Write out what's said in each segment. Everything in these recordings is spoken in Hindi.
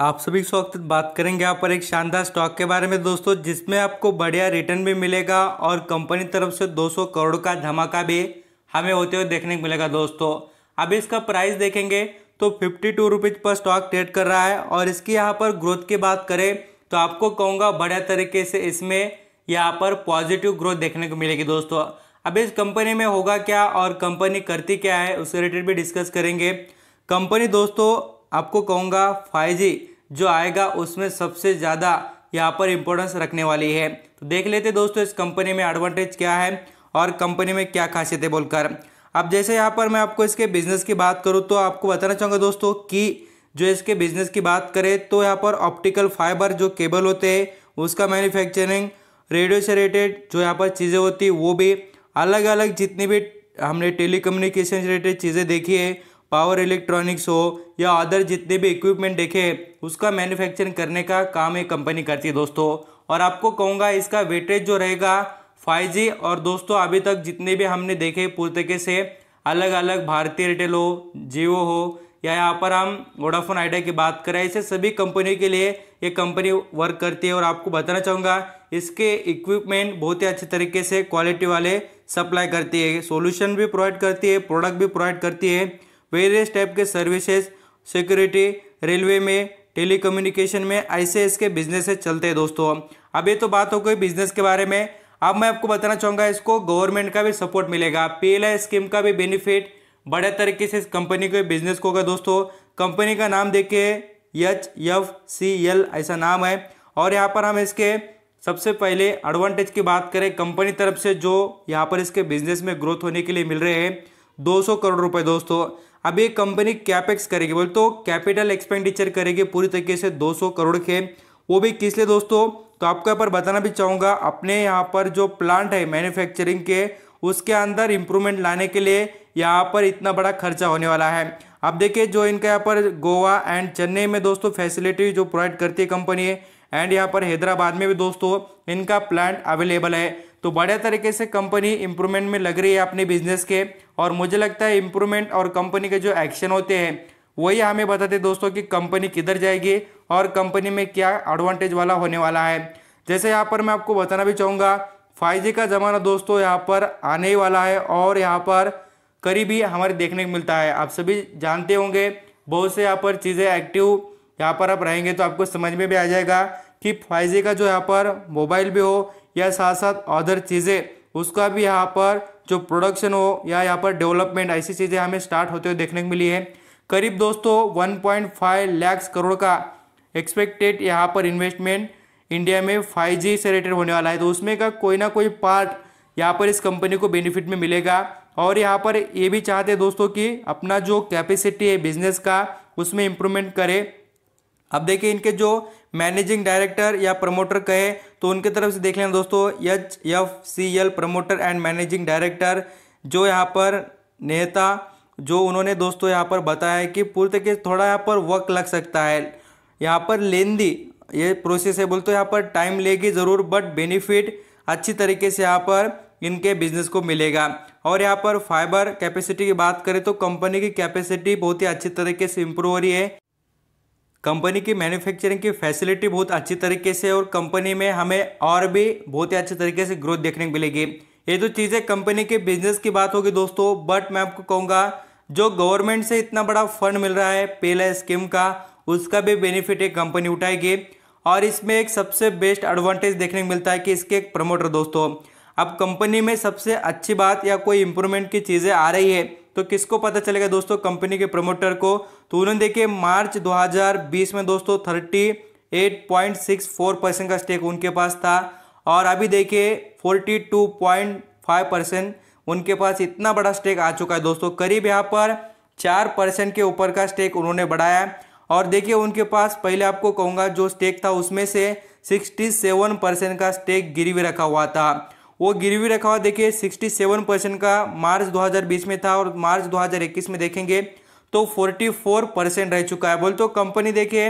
आप सभी स्वागत बात करेंगे यहाँ पर एक शानदार स्टॉक के बारे में दोस्तों जिसमें आपको बढ़िया रिटर्न भी मिलेगा और कंपनी तरफ से 200 करोड़ का धमाका भी हमें होते हुए देखने को मिलेगा दोस्तों अब इसका प्राइस देखेंगे तो फिफ्टी टू रुपीज़ पर स्टॉक ट्रेड कर रहा है और इसकी यहाँ पर ग्रोथ की बात करें तो आपको कहूँगा बढ़िया तरीके से इसमें यहाँ पर पॉजिटिव ग्रोथ देखने को मिलेगी दोस्तों अब इस कंपनी में होगा क्या और कंपनी करती क्या है उसके रिलेटेड भी डिस्कस करेंगे कंपनी दोस्तों आपको कहूँगा फाइव जो आएगा उसमें सबसे ज़्यादा यहाँ पर इम्पोर्टेंस रखने वाली है तो देख लेते दोस्तों इस कंपनी में एडवांटेज क्या है और कंपनी में क्या खासियत है बोलकर अब जैसे यहाँ पर मैं आपको इसके बिजनेस की बात करूँ तो आपको बताना चाहूँगा दोस्तों कि जो इसके बिजनेस की बात करें तो यहाँ पर ऑप्टिकल फाइबर जो केबल होते हैं उसका मैन्युफैक्चरिंग रेडियो से रिलेटेड जो यहाँ पर चीज़ें होती वो भी अलग अलग जितनी भी हमने टेली रिलेटेड चीज़ें देखी है पावर इलेक्ट्रॉनिक्स हो या अदर जितने भी इक्विपमेंट देखे उसका मैन्युफैक्चरिंग करने का काम ये कंपनी करती है दोस्तों और आपको कहूँगा इसका वेटेज जो रहेगा फाइव और दोस्तों अभी तक जितने भी हमने देखे पूरे तरीके से अलग अलग भारतीय रिटेल हो जियो हो या यहाँ पर हम वोडाफोन आइडिया की बात करें ऐसे सभी कंपनियों के लिए ये कंपनी वर्क करती है और आपको बताना चाहूँगा इसके इक्विपमेंट बहुत ही अच्छे तरीके से क्वालिटी वाले सप्लाई करती है सॉल्यूशन भी प्रोवाइड करती है प्रोडक्ट भी प्रोवाइड करती है वेरियस टाइप के सर्विसेज सिक्योरिटी रेलवे में टेलीकम्युनिकेशन में ऐसे इसके बिजनेस चलते हैं दोस्तों अब ये तो बात हो गई बिजनेस के बारे में अब मैं आपको बताना चाहूँगा इसको गवर्नमेंट का भी सपोर्ट मिलेगा पीएलआई स्कीम का भी बेनिफिट बड़े तरीके से इस कंपनी के बिजनेस को होगा दोस्तों कंपनी का नाम देखिए एच एफ सी एल ऐसा नाम है और यहाँ पर हम इसके सबसे पहले एडवांटेज की बात करें कंपनी तरफ से जो यहाँ पर इसके बिजनेस में ग्रोथ होने के लिए मिल रहे हैं 200 करोड़ रुपए दोस्तों अब ये कंपनी कैपेक्स करेगी बोल तो कैपिटल एक्सपेंडिचर करेगी पूरी तरीके से 200 करोड़ के वो भी किस लिए दोस्तों तो आपको यहाँ पर बताना भी चाहूँगा अपने यहाँ पर जो प्लांट है मैन्युफैक्चरिंग के उसके अंदर इम्प्रूवमेंट लाने के लिए यहाँ पर इतना बड़ा खर्चा होने वाला है अब देखिए जो इनका यहाँ पर गोवा एंड चेन्नई में दोस्तों फैसिलिटी जो प्रोवाइड करती है कंपनी है एंड यहाँ पर हैदराबाद में भी दोस्तों इनका प्लांट अवेलेबल है तो बढ़िया तरीके से कंपनी इंप्रूवमेंट में लग रही है अपने बिजनेस के और मुझे लगता है इंप्रूवमेंट और कंपनी के जो एक्शन होते हैं वही हमें बताते दोस्तों कि कंपनी किधर जाएगी और कंपनी में क्या एडवांटेज वाला होने वाला है जैसे यहाँ पर मैं आपको बताना भी चाहूँगा फाइव का ज़माना दोस्तों यहाँ पर आने ही वाला है और यहाँ पर करीबी हमारे देखने को मिलता है आप सभी जानते होंगे बहुत से यहाँ पर चीज़ें एक्टिव यहाँ पर आप रहेंगे तो आपको समझ में भी आ जाएगा कि फाइव का जो यहाँ पर मोबाइल भी हो या साथ साथ अदर चीज़ें उसका भी यहाँ पर जो प्रोडक्शन हो या यहाँ पर डेवलपमेंट ऐसी चीज़ें हमें स्टार्ट होते हुए देखने को मिली है करीब दोस्तों 1.5 लैक्स करोड़ का एक्सपेक्टेड यहाँ पर इन्वेस्टमेंट इंडिया में 5G से रिलेटेड होने वाला है तो उसमें का कोई ना कोई पार्ट यहाँ पर इस कंपनी को बेनिफिट में मिलेगा और यहाँ पर ये भी चाहते दोस्तों कि अपना जो कैपेसिटी है बिजनेस का उसमें इम्प्रूवमेंट करे अब देखिए इनके जो मैनेजिंग डायरेक्टर या प्रमोटर कहे तो उनके तरफ से देख लेना दोस्तों H F C L promoter and managing director जो यहाँ पर नेता जो उन्होंने दोस्तों यहाँ पर बताया है कि पूर्त के थोड़ा यहाँ पर वक्त लग सकता है यहाँ पर लेंदी ये प्रोसेस है बोलते यहाँ पर टाइम लेगी ज़रूर बट बेनिफिट अच्छी तरीके से यहाँ पर इनके बिजनेस को मिलेगा और यहाँ पर फाइबर कैपेसिटी की बात करें तो कंपनी की कैपेसिटी बहुत ही अच्छी तरीके से इम्प्रूव हो रही है कंपनी की मैन्युफैक्चरिंग की फैसिलिटी बहुत अच्छी तरीके से और कंपनी में हमें और भी बहुत ही अच्छे तरीके से ग्रोथ देखने को मिलेगी ये तो चीज़ें कंपनी के बिजनेस की बात होगी दोस्तों बट मैं आपको कहूँगा जो गवर्नमेंट से इतना बड़ा फंड मिल रहा है पेला स्कीम का उसका भी बेनिफिट एक कंपनी उठाएगी और इसमें एक सबसे बेस्ट एडवांटेज देखने को मिलता है कि इसके एक प्रमोटर दोस्तों अब कंपनी में सबसे अच्छी बात या कोई इम्प्रूवमेंट की चीज़ें आ रही है तो किसको पता चलेगा दोस्तों कंपनी के प्रमोटर को तो उन्होंने देखिए मार्च 2020 में दोस्तों 38.64 परसेंट का स्टेक उनके पास था और अभी देखिए 42.5 परसेंट उनके पास इतना बड़ा स्टेक आ चुका है दोस्तों करीब यहाँ पर चार परसेंट के ऊपर का स्टेक उन्होंने बढ़ाया और देखिए उनके पास पहले आपको कहूँगा जो स्टेक था उसमें से सेवन परसेंट का स्टेक गिरवी रखा हुआ था वो गिरवी रखा हुआ देखिए 67 परसेंट का मार्च 2020 में था और मार्च 2021 में देखेंगे तो 44 परसेंट रह चुका है बोल तो कंपनी देखिए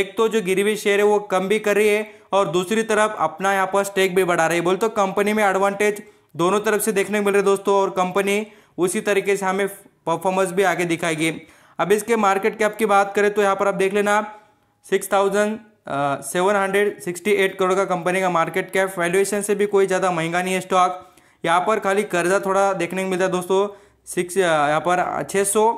एक तो जो गिरवी शेयर है वो कम भी कर रही है और दूसरी तरफ अपना यहाँ पर स्टेक भी बढ़ा रही है बोल तो कंपनी में एडवांटेज दोनों तरफ से देखने को मिल रहे दोस्तों और कंपनी उसी तरीके से हमें परफॉर्मेंस भी आगे दिखाएगी अब इसके मार्केट कैप की बात करें तो यहाँ पर आप देख लेना six thousand seven hundred sixty eight crore का कंपनी का मार्केट कैप वैल्यूएशन से भी कोई ज़्यादा महंगा नहीं है स्टॉक यहाँ पर खाली कर्जा थोड़ा देखने को मिलता है दोस्तों सिक्स यहाँ पर छः सौ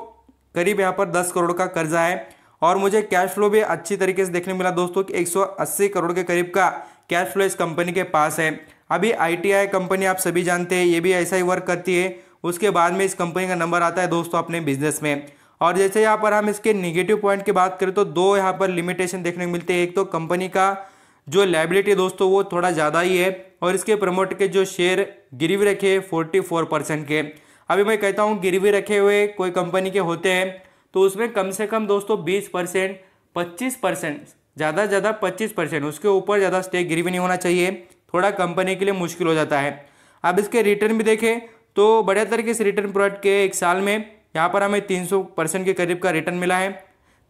करीब यहाँ पर दस करोड़ का कर्जा है और मुझे कैश फ्लो भी अच्छी तरीके से देखने को मिला दोस्तों कि 180 करोड़ के करीब का कैश फ्लो इस कंपनी के पास है अभी आईटीआई कंपनी आप सभी जानते हैं ये भी ऐसा ही वर्क करती है उसके बाद में इस कंपनी का नंबर आता है दोस्तों अपने बिजनेस में और जैसे यहाँ पर हम इसके निगेटिव पॉइंट की बात करें तो दो यहाँ पर लिमिटेशन देखने को मिलते हैं एक तो कंपनी का जो लाइबिलिटी दोस्तों वो थोड़ा ज़्यादा ही है और इसके प्रमोटर के जो शेयर गिरवी रखे हैं फोर्टी फोर परसेंट के अभी मैं कहता हूँ गिरवी रखे हुए कोई कंपनी के होते हैं तो उसमें कम से कम दोस्तों बीस परसेंट पच्चीस परसेंट ज़्यादा से ज़्यादा पच्चीस परसेंट उसके ऊपर ज़्यादा स्टेक गिरवी नहीं होना चाहिए थोड़ा कंपनी के लिए मुश्किल हो जाता है अब इसके रिटर्न भी देखें तो बढ़िया तरीके से रिटर्न प्रोडक्ट के एक साल में यहाँ पर हमें तीन सौ परसेंट के करीब का रिटर्न मिला है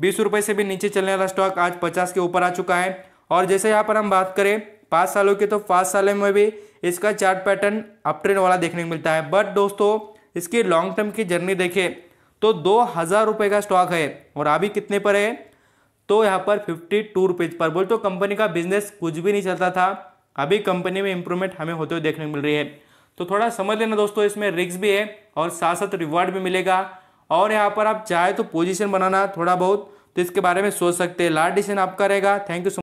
बीस रुपये से भी नीचे चलने वाला स्टॉक आज पचास के ऊपर आ चुका है और जैसे यहाँ पर हम बात करें पाँच सालों की तो पाँच साल में भी इसका चार्ट पैटर्न अप ट्रेंड वाला देखने को मिलता है बट दोस्तों इसकी लॉन्ग टर्म की जर्नी देखें तो दो हज़ार रुपये का स्टॉक है और अभी कितने पर है तो यहाँ पर फिफ्टी टू रुपीज़ पर बोल तो कंपनी का बिजनेस कुछ भी नहीं चलता था अभी कंपनी में इंप्रूवमेंट हमें होते हुए देखने को मिल रही है तो थोड़ा समझ लेना दोस्तों इसमें रिक्स भी है और साथ साथ रिवॉर्ड भी मिलेगा और यहाँ पर आप चाहे तो पोजीशन बनाना थोड़ा बहुत तो इसके बारे में सोच सकते हैं लास्ट डिसीजन आपका रहेगा थैंक यू